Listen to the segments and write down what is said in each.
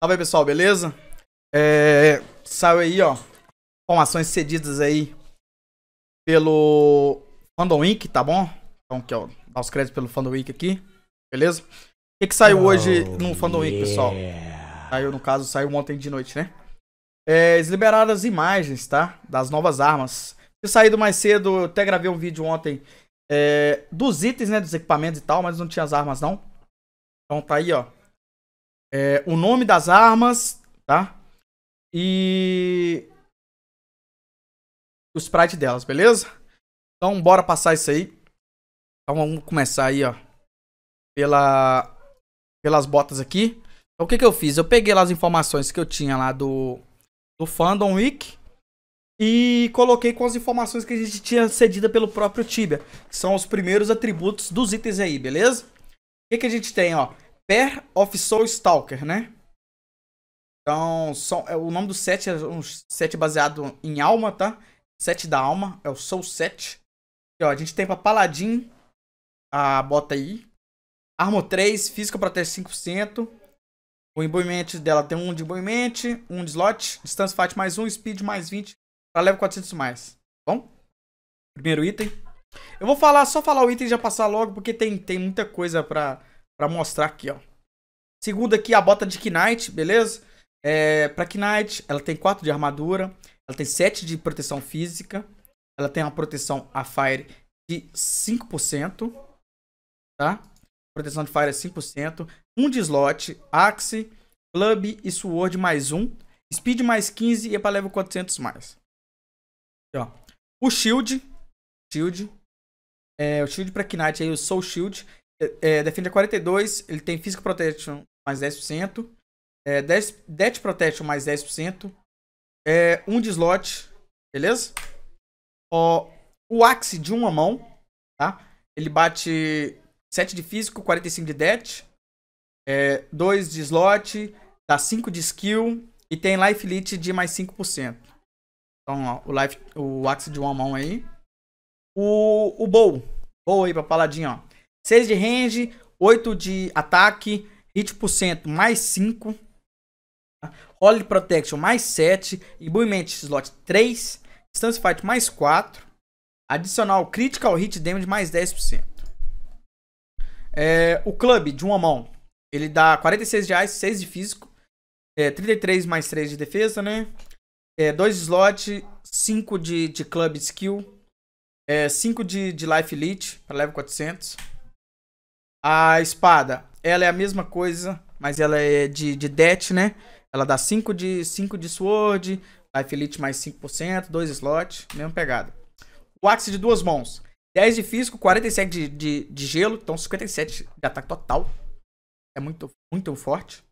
Salve aí, pessoal, beleza? É, saiu aí, ó, informações cedidas aí pelo Fandom Inc, tá bom? Então, aqui, ó, dá os créditos pelo Fandom Inc aqui, beleza? O que, que saiu oh, hoje no Fandom yeah. Inc, pessoal? Saiu, no caso, saiu ontem de noite, né? É, eles liberaram as imagens, tá? Das novas armas. Eu saído mais cedo, eu até gravei um vídeo ontem é, dos itens, né? Dos equipamentos e tal, mas não tinha as armas, não. Então tá aí, ó. É, o nome das armas, tá? E... O sprite delas, beleza? Então bora passar isso aí. Então vamos começar aí, ó. Pela... Pelas botas aqui. Então, o que que eu fiz? Eu peguei lá as informações que eu tinha lá do do Fandom Week e coloquei com as informações que a gente tinha cedida pelo próprio Tibia, que são os primeiros atributos dos itens aí, beleza? O que, que a gente tem, ó? Pair of Soul Stalker, né? Então, são, é, o nome do set é um set baseado em alma, tá? Set da alma, é o Soul Set. E, ó, a gente tem pra Paladin, a bota aí. Armor 3, física para até 5%. O imbuement dela tem um de imbuement, um de slot, distância fat mais um, speed mais 20, ela level 400 mais. Tá bom? Primeiro item. Eu vou falar, só falar o item e já passar logo, porque tem, tem muita coisa pra, pra mostrar aqui, ó. Segundo aqui, a bota de Knight, beleza? É, pra Knight, ela tem 4 de armadura, ela tem 7 de proteção física, ela tem uma proteção a Fire de 5%, tá? proteção de fire é 5%, um de slot, Axe, Club e Sword mais um, Speed mais 15 e é para level 400 mais. Aqui, ó. O Shield, Shield, é, o Shield para Knight aí, o Soul Shield, é, é, defende a 42, ele tem Physical Protection mais 10%, é, Death Protection mais 10%, é, um de slot, beleza? Ó, o Axe de uma mão, tá? Ele bate 7 de físico, 45 de death. É, 2 de slot, dá 5 de skill. E tem life lead de mais 5%. Então, ó, o, life, o axe de uma mão aí. O, o bow. Bow aí pra paladinha, ó. 6 de range, 8 de ataque, hit por cento mais 5. Holy Protection mais 7. E Imbuement slot 3. Distance Fight mais 4. Adicional Critical Hit Damage mais 10%. É, o clube de uma mão, ele dá 46 reais, 6 de físico, é, 33 mais 3 de defesa, né? É, 2 slots, 5 de, de club skill, é, 5 de, de life elite, para level 400. A espada, ela é a mesma coisa, mas ela é de, de death, né? Ela dá 5 de, 5 de sword, life elite mais 5%, 2 slots, mesma pegada. O axe de duas mãos, 10 de físico, 47 de, de, de gelo, então 57 de ataque total. É muito, muito forte.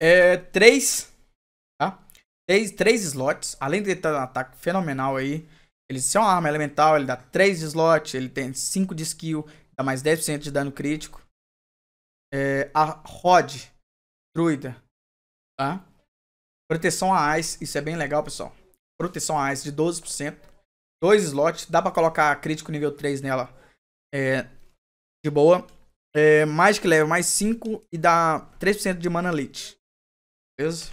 É, 3, tá? 3, 3 slots, além de estar um ataque fenomenal aí. Ele é uma arma elemental, ele dá 3 slots, ele tem 5 de skill, dá mais 10% de dano crítico. É, a Rod, druida, tá? Proteção a Ice, isso é bem legal, pessoal. Proteção a Ice de 12% dois slots. Dá pra colocar crítico nível 3 nela é, de boa. É, mais que leva mais 5 e dá 3% de mana lit. Beleza?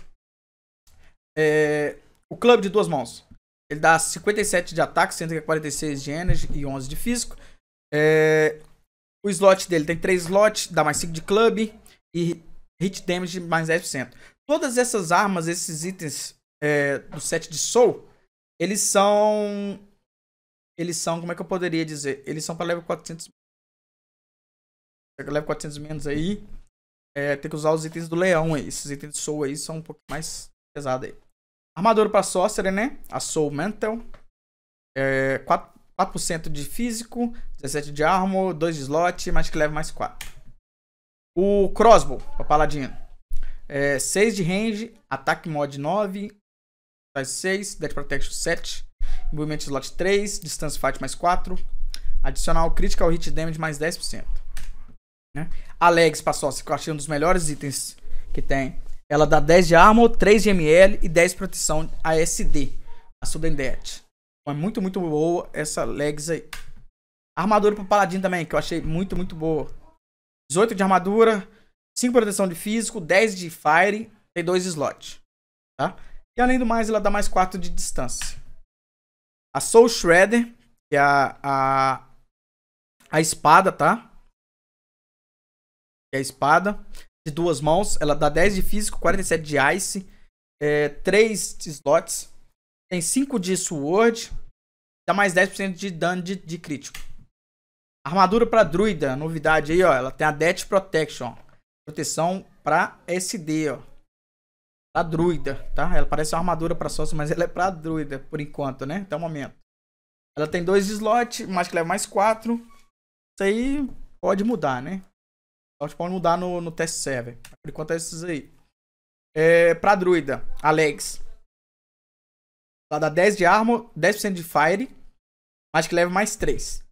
É, o clube de duas mãos. Ele dá 57 de ataque, 146 é de energy e 11 de físico. É, o slot dele tem 3 slots, dá mais 5 de club e hit damage mais 10%. Todas essas armas, esses itens é, do set de soul, eles são eles são, como é que eu poderia dizer? Eles são para level 400. Level 400 menos aí. É, tem que usar os itens do leão aí. Esses itens de soul aí são um pouco mais pesados aí. Armadura para sorcerer, né? A soul mantle. É, 4, 4% de físico, 17 de armor, 2 de slot, mais que leve mais 4. O crossbow para paladino. É, 6 de range, ataque mod 9, mais 6, Death Protection 7, Movement Slot 3, Distance Fight mais 4, adicional Critical Hit Damage mais 10%. Né? A Legs passou, que eu achei um dos melhores itens que tem. Ela dá 10 de Armor, 3 de ML e 10 de proteção ASD, a Sudendet. Então é muito, muito boa essa Legs aí. Armadura pro Paladino também, que eu achei muito, muito boa. 18 de armadura, 5 de proteção de físico, 10 de fire, tem 2 slots. Tá? E além do mais, ela dá mais 4 de distância. A Soul Shredder, que é a, a, a espada, tá? Que é a espada de duas mãos. Ela dá 10 de físico, 47 de ice, é, 3 slots. Tem 5 de sword. Dá mais 10% de dano de, de crítico. Armadura para druida, novidade aí, ó. Ela tem a Death Protection, ó. Proteção para SD, ó da druida, tá? Ela parece uma armadura para sócio, mas ela é pra druida, por enquanto, né? Até o momento. Ela tem dois slots, mais que leva é mais quatro. Isso aí pode mudar, né? pode mudar no, no test server. Por enquanto é esses aí. É, pra druida, Alex. Ela dá 10 de armor, 10% de fire, mais que leva mais 3.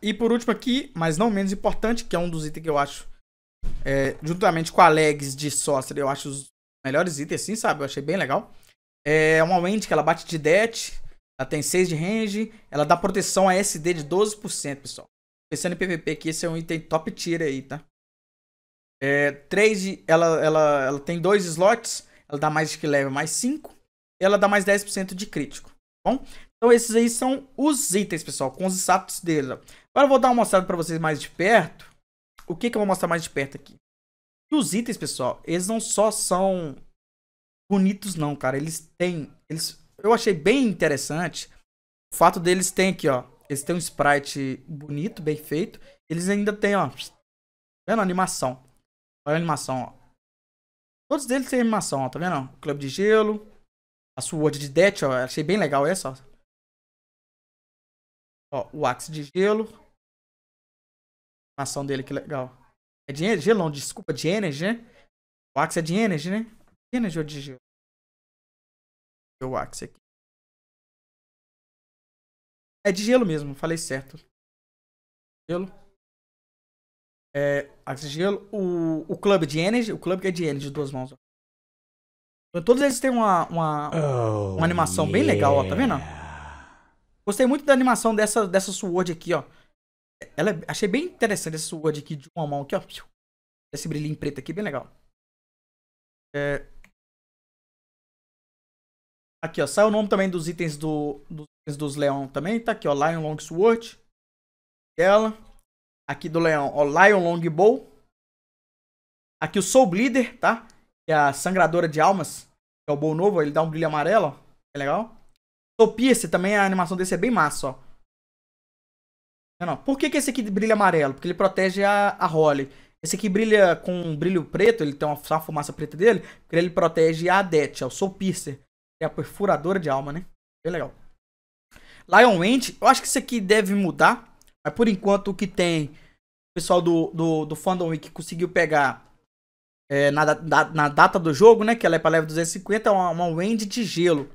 E por último aqui, mas não menos importante, que é um dos itens que eu acho, é, juntamente com a legs de sócio, eu acho os melhores itens, assim, sabe? Eu achei bem legal. É uma Wendy que ela bate de death, ela tem 6 de range, ela dá proteção a SD de 12%, pessoal. Pensando em PVP aqui, esse é um item top tier aí, tá? É, 3 de, ela, ela, ela tem 2 slots, ela dá mais de level mais 5, e ela dá mais 10% de crítico, tá bom? Então esses aí são os itens, pessoal, com os status dele. Agora eu vou dar uma mostrada pra vocês mais de perto. O que que eu vou mostrar mais de perto aqui? E os itens, pessoal, eles não só são bonitos, não, cara. Eles têm. Eles, eu achei bem interessante o fato deles tem aqui, ó. Eles têm um sprite bonito, bem feito. Eles ainda têm, ó. Vendo a animação? Olha a animação, ó. Todos eles têm animação, ó. Tá vendo? Clube de gelo. A Sword de Death, ó. Achei bem legal essa, ó. Ó, o Axe de gelo. A animação dele, que legal. É de energia, não, desculpa, de energia, né? O Axe é de energia, né? De energia ou de gelo? O Axe aqui. É de gelo mesmo, falei certo. Gelo. É, Axe é de gelo. O, o clube é de energy, o clube que é de energy, de duas mãos. Então, todos eles têm uma, uma, oh, uma animação yeah. bem legal, ó, tá vendo? Gostei muito da animação dessa, dessa Sword aqui, ó. Ela, é, achei bem interessante essa de aqui de uma mão aqui, ó. Esse brilhinho preto aqui, bem legal. É... Aqui, ó. Sai o nome também dos itens do, dos, dos leão também. Tá aqui, ó. Lion Long Sword. Ela. Aqui do leão, ó. Lion Long Bow. Aqui o Soul Bleeder, tá? Que é a sangradora de almas. é o bow novo, ó. Ele dá um brilho amarelo, ó. É legal. Soul Pierce também, a animação desse é bem massa, ó. Não, não. Por que, que esse aqui brilha amarelo? Porque ele protege a, a Holly. Esse aqui brilha com um brilho preto, ele tem uma, uma fumaça preta dele, porque ele protege a Adet, é o Soul Piercer. É a perfuradora de alma, né? Bem legal. Lion Wind eu acho que isso aqui deve mudar. Mas por enquanto o que tem, o pessoal do, do, do Fandom Week conseguiu pegar é, na, da, na data do jogo, né? Que ela é pra level 250, é uma, uma Wend de gelo.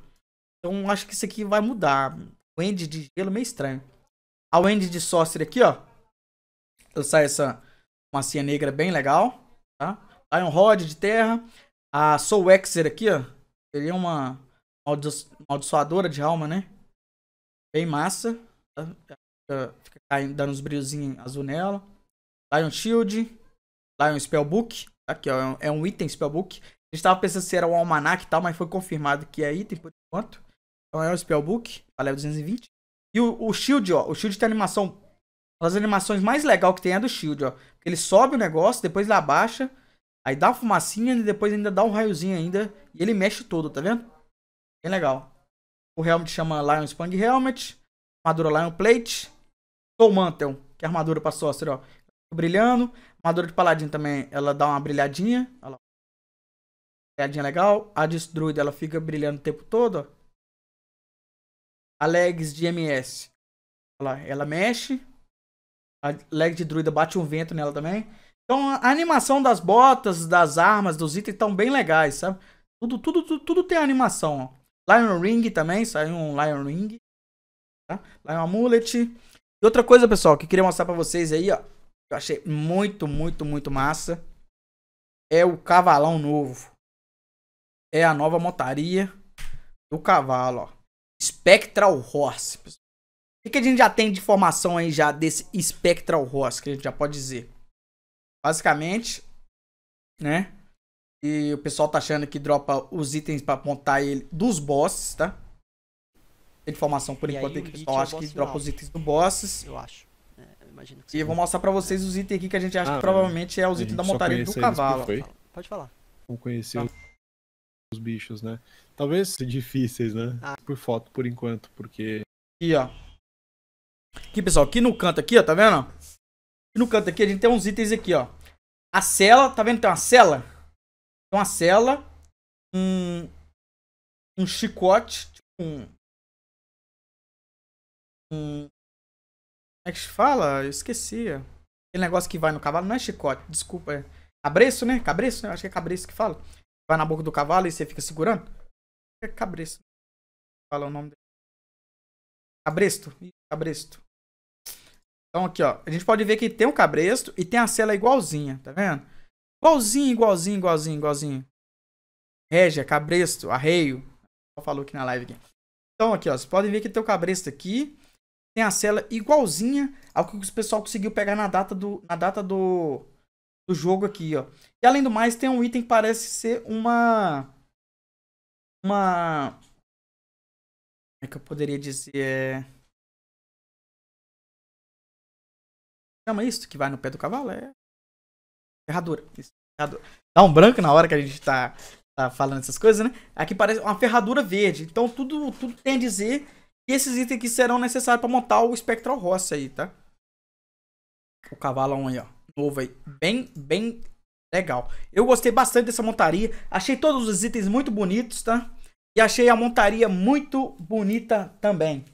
Então acho que isso aqui vai mudar. Wend de gelo meio estranho. A Wendy de Sorcery aqui, ó. Eu saio essa massinha negra bem legal, tá? Iron Rod de terra. A Soul Exer aqui, ó. Seria é uma maldi maldiçoadora de alma, né? Bem massa. Tá? Fica, caindo, dando uns brilhozinhos azul nela. Lion Shield. Lion Spellbook. Aqui, ó. É, é um, item Spellbook. A gente tava pensando se era um almanac e tal, mas foi confirmado que é item por enquanto. Então é um Spellbook, Valeu 220. E o, o Shield, ó. O Shield tem animação. As animações mais legais que tem é a do Shield, ó. Ele sobe o negócio, depois ele abaixa. Aí dá uma fumacinha e depois ainda dá um raiozinho ainda. E ele mexe todo, tá vendo? Bem legal. O helmet chama Lion Spang Helmet. Armadura Lion Plate. Soul Mantle, que é armadura pra Sorcerer, ó. Brilhando. Armadura de Paladino também, ela dá uma brilhadinha. Olha lá. Brilhadinha legal. A de ela fica brilhando o tempo todo, ó a legs de MS. lá ela mexe. A leg de druida bate um vento nela também. Então a animação das botas, das armas, dos itens estão bem legais, sabe? Tudo, tudo, tudo, tudo tem animação. Ó. Lion Ring também, saiu um Lion Ring. Tá? Lion Amulet. E outra coisa, pessoal, que eu queria mostrar pra vocês aí, ó. Que eu achei muito, muito, muito massa. É o cavalão novo. É a nova montaria do cavalo, ó. Spectral Horse. O que a gente já tem de informação aí já desse Spectral Horse, que a gente já pode dizer? Basicamente, né? E o pessoal tá achando que dropa os itens pra apontar ele dos bosses, tá? Tem informação por e enquanto aí, que o pessoal é acha é que dropa final. os itens dos bosses. Eu acho. É, imagino. e eu vou mostrar pra vocês os itens aqui que a gente acha ah, que provavelmente é os itens da montaria do cavalo. Pode falar. Vamos conheceu. Tá bichos, né? Talvez difíceis, né? Ah. Por foto, por enquanto, porque. Aqui, ó. Aqui, pessoal, aqui no canto aqui, ó, tá vendo? Aqui no canto aqui a gente tem uns itens aqui, ó. A cela, tá vendo? Tem uma cela. Tem uma cela. Um. Um chicote. Tipo um. Um. Como é que se fala? Eu esquecia. Aquele negócio que vai no cavalo não é chicote, desculpa. É cabreço, né? Cabreço, né? Eu acho que é cabreço que fala vai na boca do cavalo e você fica segurando. É cabresto. Fala o nome dele. Cabresto. Cabresto. Então aqui, ó. A gente pode ver que tem um cabresto e tem a cela igualzinha, tá vendo? Igualzinho, igualzinho, igualzinho, igualzinho. Régia, cabresto, arreio. Falou aqui na live aqui. Então aqui, ó. Vocês podem ver que tem o cabresto aqui. Tem a cela igualzinha ao que o pessoal conseguiu pegar na data do, na data do, do jogo aqui, ó. E além do mais, tem um item que parece ser uma... Uma... Como é que eu poderia dizer? Chama isso que vai no pé do cavalo? É... Ferradura. Isso, ferradura. Dá um branco na hora que a gente tá, tá falando essas coisas, né? Aqui parece uma ferradura verde. Então tudo, tudo tem a dizer que esses itens aqui serão necessários para montar o Spectral Ross aí, tá? O cavalo é aí, ó novo aí. Bem, bem legal. Eu gostei bastante dessa montaria. Achei todos os itens muito bonitos, tá? E achei a montaria muito bonita também.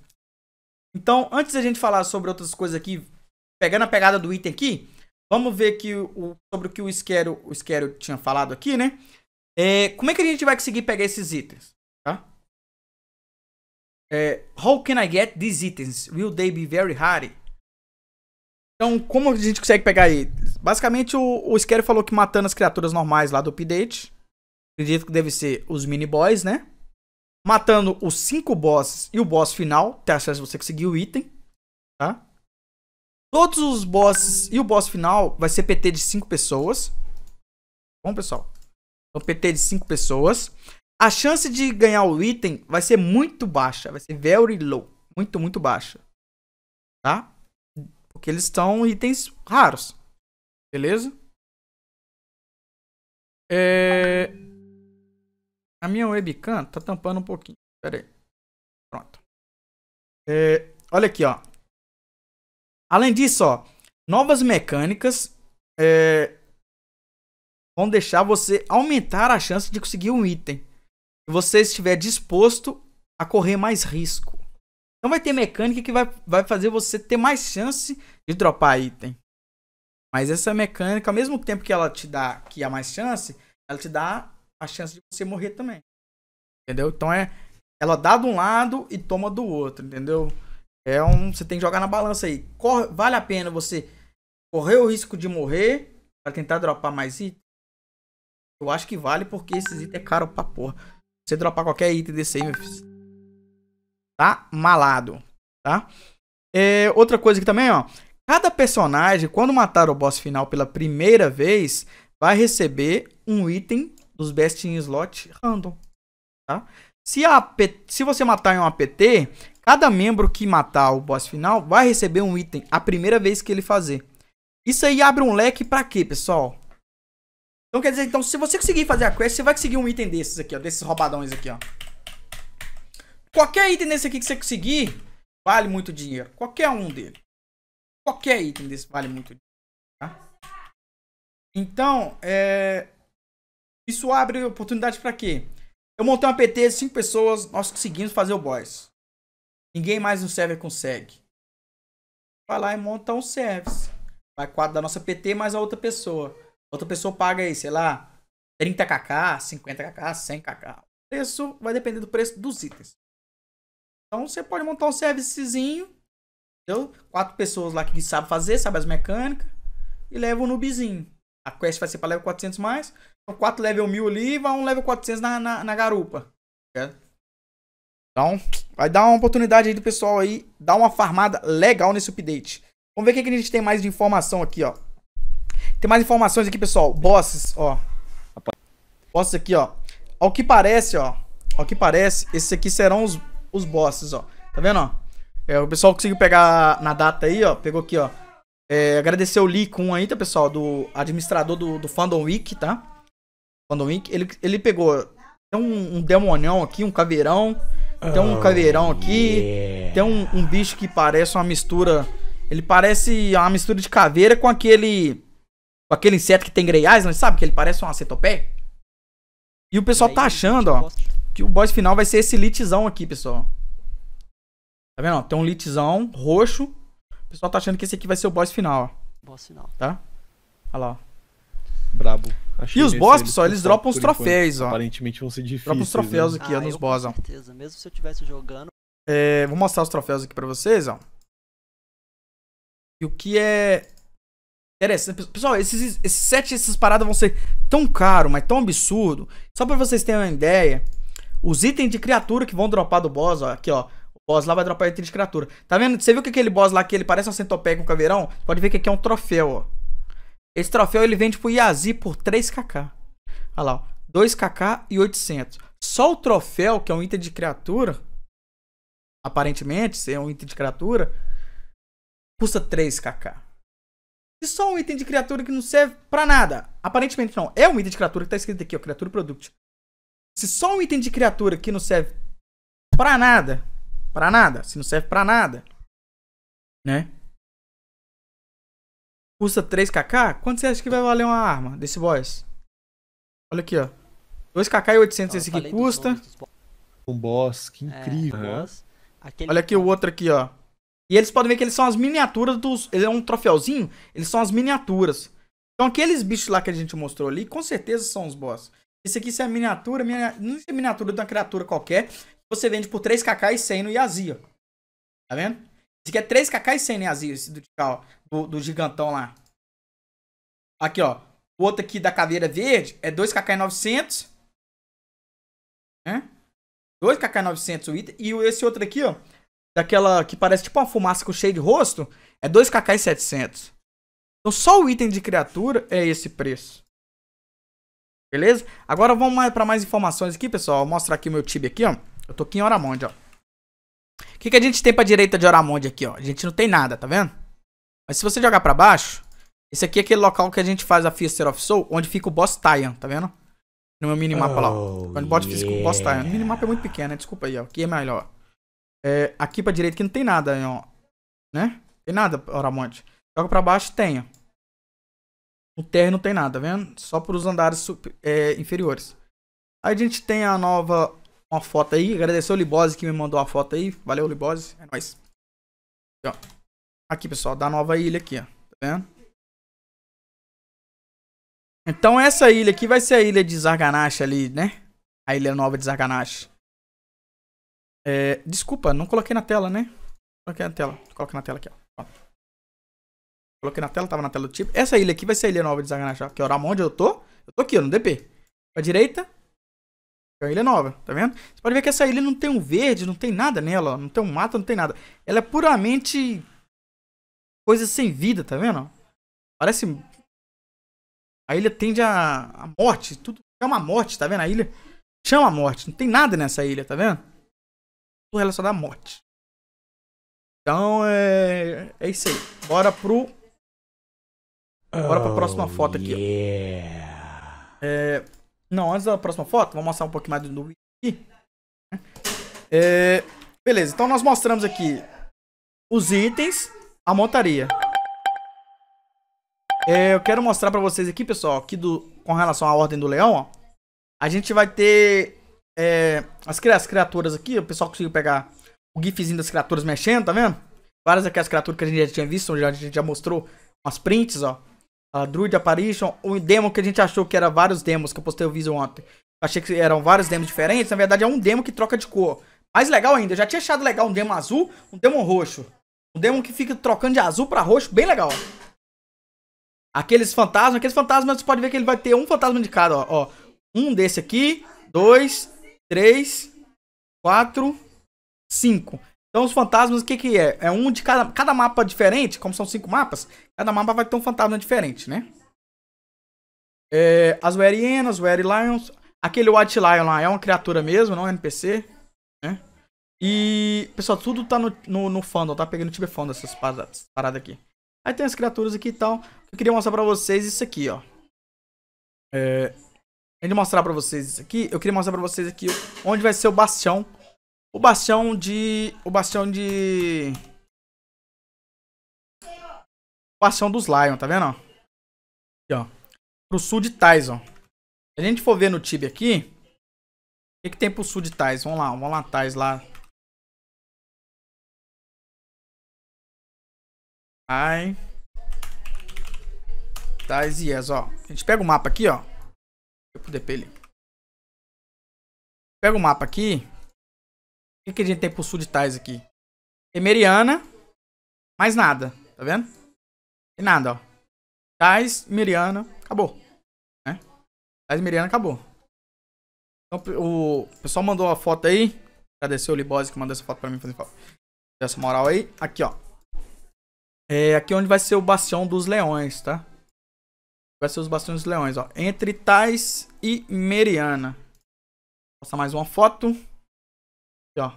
Então, antes da gente falar sobre outras coisas aqui, pegando a pegada do item aqui, vamos ver que o, sobre o que o Isquero, o Isquero tinha falado aqui, né? É, como é que a gente vai conseguir pegar esses itens, tá? É, how can I get these items? Will they be very hard? Então, como a gente consegue pegar aí? Basicamente, o, o Scary falou que matando as criaturas normais lá do update. Acredito que deve ser os mini-boys, né? Matando os cinco bosses e o boss final. a chance de você conseguir o item, tá? Todos os bosses e o boss final vai ser PT de cinco pessoas. Bom, pessoal? Então, PT de cinco pessoas. A chance de ganhar o item vai ser muito baixa. Vai ser very low. Muito, muito baixa. Tá? Porque eles são itens raros. Beleza? É... A minha webcam tá tampando um pouquinho. Pera aí. Pronto. É... Olha aqui, ó. Além disso, ó. Novas mecânicas é... vão deixar você aumentar a chance de conseguir um item. Se você estiver disposto a correr mais risco. Então vai ter mecânica que vai, vai fazer você ter mais chance de dropar item. Mas essa mecânica, ao mesmo tempo que ela te dá que há mais chance, ela te dá a chance de você morrer também. Entendeu? Então é. Ela dá de um lado e toma do outro, entendeu? É um. Você tem que jogar na balança aí. Corre, vale a pena você correr o risco de morrer para tentar dropar mais item? Eu acho que vale porque esses itens é caro pra porra. Você dropar qualquer item desse aí, meu filho tá malado, tá? É, outra coisa que também, ó. Cada personagem, quando matar o boss final pela primeira vez, vai receber um item dos Best in Slot Random, tá? Se, a se você matar em um APT, cada membro que matar o boss final vai receber um item a primeira vez que ele fazer. Isso aí abre um leque pra quê, pessoal? Então quer dizer, então, se você conseguir fazer a quest, você vai conseguir um item desses aqui, ó. Desses roubadões aqui, ó. Qualquer item desse aqui que você conseguir, vale muito dinheiro. Qualquer um dele. Qualquer item desse vale muito dinheiro. Tá? Então, é... isso abre oportunidade para quê? Eu montei uma PT de pessoas, nós conseguimos fazer o boss. Ninguém mais no server consegue. Vai lá e monta um service. Vai quadro da nossa PT mais a outra pessoa. Outra pessoa paga aí, sei lá, 30kk, 50kk, 100kk. O preço vai depender do preço dos itens. Então você pode montar um servicezinho, entendeu? Quatro pessoas lá que sabem fazer, sabem as mecânicas, e leva o noobzinho. A quest vai ser para level 400 mais. Então quatro level 1000 ali e vai um level 400 na, na, na garupa. É. Então, vai dar uma oportunidade aí do pessoal aí dar uma farmada legal nesse update. Vamos ver o que, que a gente tem mais de informação aqui, ó. Tem mais informações aqui, pessoal. Bosses, ó. Bosses aqui, ó. Ao que parece, ó. Ao que parece, esses aqui serão os os bosses, ó. Tá vendo, ó? É, o pessoal conseguiu pegar na data aí, ó. Pegou aqui, ó. É, agradecer o Lee Kun aí, tá, pessoal? Do administrador do, do Fandom Week, tá? Fandom Week. Ele, ele pegou. Tem um, um demonião aqui, um caveirão. Tem um oh, caveirão aqui. Yeah. Tem um, um, bicho que parece uma mistura. Ele parece uma mistura de caveira com aquele. Com aquele inseto que tem greiais, não sabe? Que ele parece uma acetopé E o pessoal tá achando, ó que o boss final vai ser esse litzão aqui, pessoal. Tá vendo? Tem um litzão roxo. O pessoal tá achando que esse aqui vai ser o boss final, ó. Boss final. Tá? Olha lá, ó. Brabo. Achei e os boss, pessoal, eles dropam os troféus, enquanto. ó. Aparentemente vão ser difíceis. Dropam os né? troféus né? aqui, ah, ó, nos boss, ó. Com certeza, mesmo se eu estivesse jogando. É, vou mostrar os troféus aqui pra vocês, ó. E o que é interessante. Pessoal, esses, esses sets, essas paradas vão ser tão caro, mas tão absurdo. Só pra vocês terem uma ideia. Os itens de criatura que vão dropar do boss, ó, aqui, ó. O boss lá vai dropar item de criatura. Tá vendo? Você viu que aquele boss lá que ele parece uma centopeia com caveirão? Pode ver que aqui é um troféu, ó. Esse troféu ele vende pro tipo, Yazi por 3kk. Olha lá, ó. 2kk e 800. Só o troféu, que é um item de criatura, aparentemente, se é um item de criatura, custa 3kk. E só um item de criatura que não serve pra nada. Aparentemente não. É um item de criatura que tá escrito aqui, ó. Criatura Product. Se só um item de criatura que não serve pra nada, pra nada, se não serve pra nada, né? Custa 3kk, quanto você acha que vai valer uma arma desse boss? Olha aqui, ó. 2kk e 800 esse aqui custa. Um boss, que é, incrível. É, boss. Olha aqui o outro aqui, ó. E eles podem ver que eles são as miniaturas dos... Ele é um troféuzinho, eles são as miniaturas. Então aqueles bichos lá que a gente mostrou ali, com certeza são os boss. Esse aqui isso é miniatura, minha, não é miniatura de uma criatura qualquer. Você vende por 3kk e 100 no Yazia. Tá vendo? Esse aqui é 3kk e 100 no Yazia, esse do, ó, do, do gigantão lá. Aqui, ó. O outro aqui da caveira verde é 2kk e 900. Né? 2kk e 900 o item. E esse outro aqui, ó. Daquela que parece tipo uma fumaça com cheio de rosto. É 2kk e 700. Então só o item de criatura é esse preço. Beleza? Agora vamos para mais informações aqui, pessoal. Mostra aqui o meu time aqui, ó. Eu tô aqui em Oramonde, ó. O que, que a gente tem pra direita de Oramonde aqui, ó? A gente não tem nada, tá vendo? Mas se você jogar pra baixo, esse aqui é aquele local que a gente faz a Fister of Soul, onde fica o Boss Tyan, tá vendo? No meu minimapa oh, lá, ó. Quando yeah. o Boss Tyan. O minimapa é muito pequeno, né? Desculpa aí, ó. Aqui é melhor, é, aqui pra direita que não tem nada, ó. Né? Não tem nada, Oramonde. Joga pra baixo, tem, ó. O térreo não tem nada, tá vendo? Só para os andares super, é, inferiores. A gente tem a nova uma foto aí. Agradecer o Libose que me mandou a foto aí. Valeu, Libose. É nóis. Aqui, ó. aqui, pessoal, da nova ilha aqui, ó. Tá vendo? Então essa ilha aqui vai ser a ilha de Zarganash ali, né? A ilha nova de Zarganash. É, desculpa, não coloquei na tela, né? Coloquei na tela. Coloquei na tela aqui, ó. Coloquei na tela, tava na tela do tipo. Essa ilha aqui vai ser a ilha nova de Zaganachá, que é onde eu tô. Eu tô aqui, ó, no DP. Pra direita, é uma ilha nova, tá vendo? Você pode ver que essa ilha não tem um verde, não tem nada nela, ó. Não tem um mato, não tem nada. Ela é puramente coisa sem vida, tá vendo? Parece... A ilha tende a, a morte, tudo chama a morte, tá vendo? A ilha chama a morte, não tem nada nessa ilha, tá vendo? Tudo relacionado à morte. Então, é, é isso aí. Bora pro Bora pra próxima foto aqui. Yeah. É... Não, antes da próxima foto, vou mostrar um pouquinho mais do Nubi aqui. Né? É... Beleza, então nós mostramos aqui os itens, a montaria. É, eu quero mostrar pra vocês aqui, pessoal, aqui do, com relação à Ordem do Leão, ó. A gente vai ter é, as, as criaturas aqui, o pessoal conseguiu pegar o gifzinho das criaturas mexendo, tá vendo? Várias aqui as criaturas que a gente já tinha visto, onde a gente já mostrou umas prints, ó a Druid Apparition, o demo que a gente achou que era vários demos, que eu postei o vídeo ontem. Achei que eram vários demos diferentes, na verdade é um demo que troca de cor. Mais legal ainda, eu já tinha achado legal um demo azul, um demo roxo. Um demo que fica trocando de azul pra roxo, bem legal. Aqueles fantasmas, aqueles fantasmas, você pode ver que ele vai ter um fantasma de cada, ó. ó. Um desse aqui, dois, três, quatro, cinco. Então os fantasmas, o que que é? É um de cada, cada mapa diferente, como são cinco mapas, cada mapa vai ter um fantasma diferente, né? É, as werienas, Hyenas, Lions, aquele White Lion lá é uma criatura mesmo, não é um NPC, né? E, pessoal, tudo tá no, no, no fandom, tá pegando o tipo Tibia Fandom, essas paradas, paradas aqui. Aí tem as criaturas aqui e tal. Eu queria mostrar pra vocês isso aqui, ó. É, de mostrar pra vocês isso aqui, eu queria mostrar pra vocês aqui onde vai ser o bastião o bastião de... O bastião de... O bastião dos Lion, tá vendo? Aqui, ó. Pro sul de Tyson. Se a gente for ver no Tibia aqui... O que, que tem pro sul de Thais? Vamos lá, vamos lá, Tais lá. Ai. Tais e Yes, ó. A gente pega o mapa aqui, ó. Eu pro DP ele. Pega o mapa aqui. O que, a gente tem pro sul de Tais aqui? Temeriana. Mais nada. Tá vendo? E nada, ó. Tais, Meriana. Acabou. Né? Tais, Meriana, acabou. Então, o pessoal mandou a foto aí. Agradecer o Libose que mandou essa foto pra mim. Fazer essa moral aí. Aqui, ó. É aqui é onde vai ser o Bastião dos Leões, tá? Vai ser os Bastiões dos Leões, ó. Entre Tais e Meriana. Vou passar mais uma foto ó.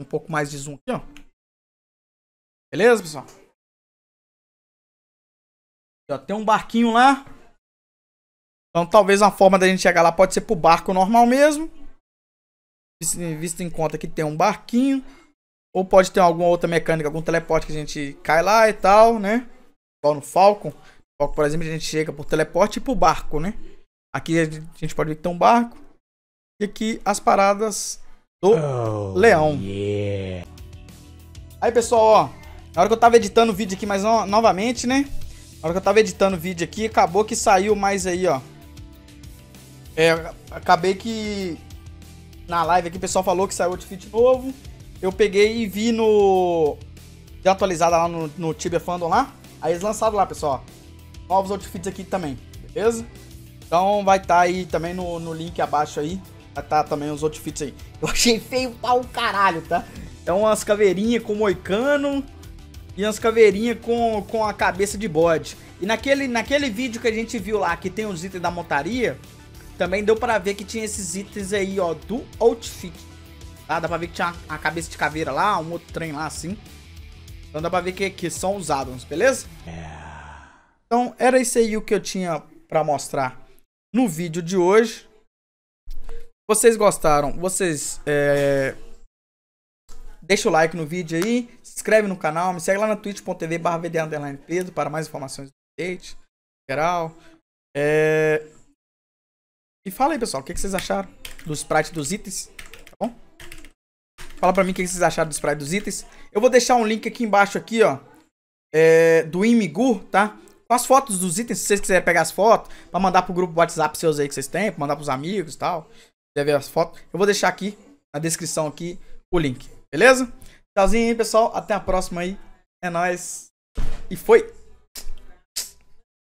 Um pouco mais de zoom aqui, ó. Beleza, pessoal? Já tem um barquinho lá. Então talvez a forma da gente chegar lá pode ser pro barco normal mesmo. Visto em conta que tem um barquinho. Ou pode ter alguma outra mecânica, algum teleporte que a gente cai lá e tal, né? Igual no Falcon. Falcon, por exemplo, a gente chega por teleporte e pro barco, né? Aqui a gente pode ver que tem um barco. E aqui as paradas do oh, leão. Yeah. Aí, pessoal, ó. Na hora que eu tava editando o vídeo aqui, mas no, novamente, né? Na hora que eu tava editando o vídeo aqui, acabou que saiu mais aí, ó. É, acabei que na live aqui o pessoal falou que saiu outfit novo. Eu peguei e vi no. De atualizada lá no, no Tibia Fandom lá. Aí eles lançaram lá, pessoal. Novos outfits aqui também, beleza? Então vai estar tá aí também no, no link abaixo aí tá também os outfits aí. Eu achei feio pra um caralho, tá? É umas caveirinhas com moicano e umas caveirinhas com, com a cabeça de bode. E naquele, naquele vídeo que a gente viu lá, que tem os itens da montaria, também deu pra ver que tinha esses itens aí, ó, do outfit. Tá? Dá pra ver que tinha a cabeça de caveira lá, um outro trem lá, assim. Então dá pra ver que, que são os addons, beleza? É. Então era isso aí o que eu tinha pra mostrar no vídeo de hoje. Vocês gostaram? Vocês. É... Deixa o like no vídeo aí, se inscreve no canal, me segue lá na twitch.tv barra Pedro para mais informações do update geral. É... E fala aí, pessoal, o que, vocês acharam do sprite dos itens, tá bom? Fala pra mim o que, que vocês acharam do sprite dos itens. Eu vou deixar um link aqui embaixo aqui, ó, é... do Imigur, tá? Com as fotos dos itens, se vocês quiserem pegar as fotos, pra mandar pro grupo WhatsApp seus aí que vocês têm, pra mandar pros amigos e tal. Quer ver as fotos? Eu vou deixar aqui na descrição aqui o link, beleza? Tchauzinho aí, pessoal. Até a próxima aí. É nóis. E foi!